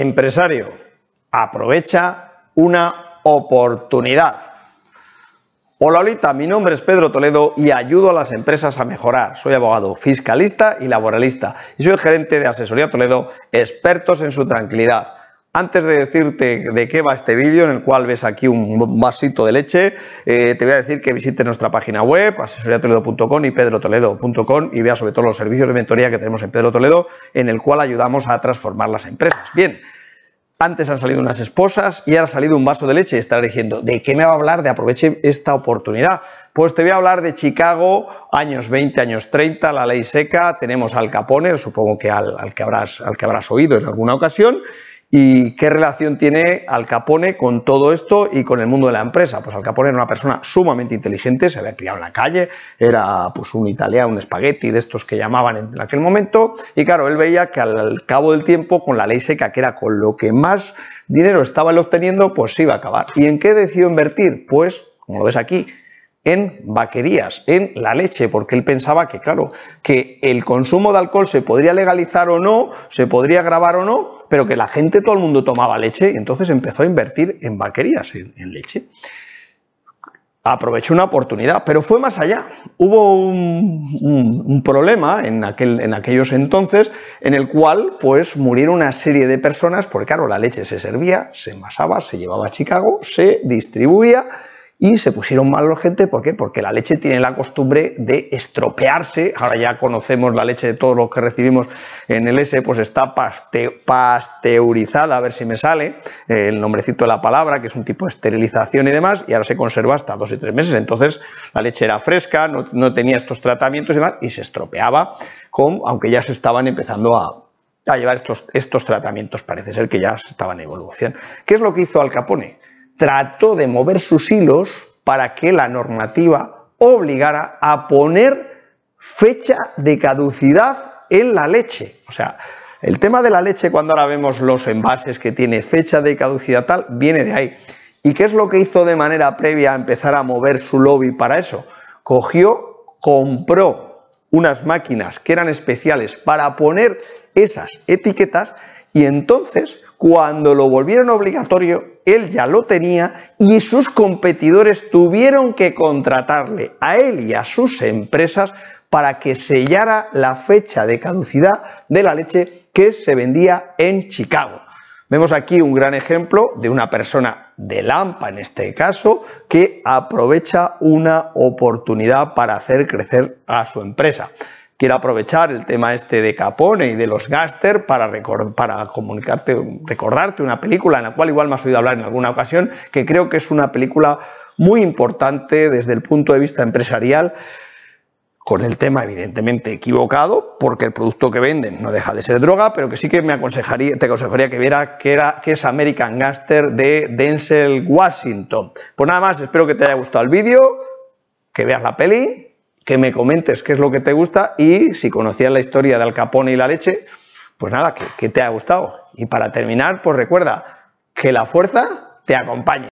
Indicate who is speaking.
Speaker 1: Empresario, aprovecha una oportunidad. Hola ahorita, mi nombre es Pedro Toledo y ayudo a las empresas a mejorar. Soy abogado fiscalista y laboralista y soy gerente de Asesoría Toledo, expertos en su tranquilidad. Antes de decirte de qué va este vídeo, en el cual ves aquí un vasito de leche, eh, te voy a decir que visites nuestra página web, asesoriatoledo.com y pedrotoledo.com y vea sobre todo los servicios de mentoría que tenemos en Pedro Toledo, en el cual ayudamos a transformar las empresas. Bien, antes han salido unas esposas y ahora ha salido un vaso de leche y estará diciendo, ¿de qué me va a hablar? De aproveche esta oportunidad. Pues te voy a hablar de Chicago, años 20, años 30, la ley seca, tenemos al Capone, supongo que que, habrás, al que habrás oído en alguna ocasión, ¿Y qué relación tiene Al Capone con todo esto y con el mundo de la empresa? Pues Al Capone era una persona sumamente inteligente, se había criado en la calle, era pues un italiano, un espagueti de estos que llamaban en aquel momento, y claro, él veía que al cabo del tiempo, con la ley seca, que era con lo que más dinero estaba obteniendo, pues se iba a acabar. ¿Y en qué decidió invertir? Pues, como lo ves aquí, en vaquerías, en la leche, porque él pensaba que, claro, que el consumo de alcohol se podría legalizar o no, se podría grabar o no, pero que la gente, todo el mundo tomaba leche, y entonces empezó a invertir en vaquerías, en, leche. Aprovechó una oportunidad, pero fue más allá. Hubo un, problema en, aquel, en aquellos entonces en el cual pues murieron una serie de personas, porque claro, la leche se servía, se envasaba, se llevaba a Chicago, se distribuía, y se pusieron mal los gente, ¿por qué? Porque la leche tiene la costumbre de estropearse, ahora ya conocemos la leche de todos los que recibimos en el S, pues está pasteurizada, a ver si me sale eh, el nombrecito de la palabra, que es un tipo de esterilización y demás, y ahora se conserva hasta dos y tres meses, entonces la leche era fresca, no, tenía estos tratamientos y demás, y se estropeaba, con, aunque ya se estaban empezando a, llevar estos, estos tratamientos, parece ser que ya estaban en evolución. ¿Qué es lo que hizo Al Capone? trató de mover sus hilos para que la normativa obligara a poner fecha de caducidad en la leche. O sea, el tema de la leche, cuando ahora vemos los envases que tiene fecha de caducidad tal, viene de ahí. ¿Y qué es lo que hizo de manera previa a empezar a mover su lobby para eso? Cogió, compró unas máquinas que eran especiales para poner esas etiquetas y entonces cuando lo volvieron obligatorio, él ya lo tenía y sus competidores tuvieron que contratarle a él y a sus empresas para que sellara la fecha de caducidad de la leche que se vendía en Chicago. Vemos aquí un gran ejemplo de una persona de Lampa, en este caso, que aprovecha una oportunidad para hacer crecer a su empresa quiero aprovechar el tema este de Capone y de los Gaster para, comunicarte, recordarte una película en la cual igual me has oído hablar en alguna ocasión, que creo que es una película muy importante desde el punto de vista empresarial, con el tema evidentemente equivocado, porque el producto que venden no deja de ser droga, pero que sí que me aconsejaría, te aconsejaría que viera que, era, que es American Gaster de Denzel Washington. Pues nada más, espero que te haya gustado el vídeo, que veas la peli, que me comentes qué es lo que te gusta y si conocías la historia de Al Capone y la leche, pues nada, que, que te ha gustado. Y para terminar, pues recuerda que la fuerza te acompañe.